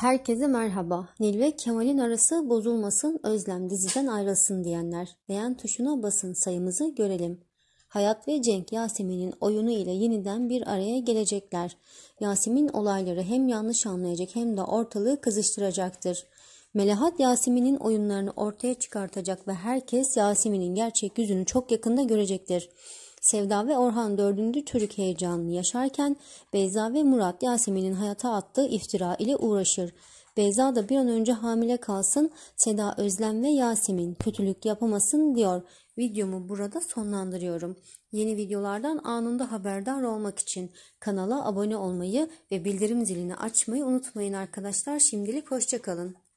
Herkese merhaba. Nil ve Kemal'in arası bozulmasın, Özlem diziden ayrılsın diyenler. Beğen tuşuna basın sayımızı görelim. Hayat ve Cenk Yasemin'in oyunu ile yeniden bir araya gelecekler. Yasemin olayları hem yanlış anlayacak hem de ortalığı kızıştıracaktır. Melahat Yasemin'in oyunlarını ortaya çıkartacak ve herkes Yasemin'in gerçek yüzünü çok yakında görecektir. Sevda ve Orhan dördüncü çocuk heyecanını yaşarken Beyza ve Murat Yasemin'in hayata attığı iftira ile uğraşır. Beyza da bir an önce hamile kalsın, Seda Özlem ve Yasemin kötülük yapamasın diyor. Videomu burada sonlandırıyorum. Yeni videolardan anında haberdar olmak için kanala abone olmayı ve bildirim zilini açmayı unutmayın arkadaşlar. Şimdilik hoşçakalın.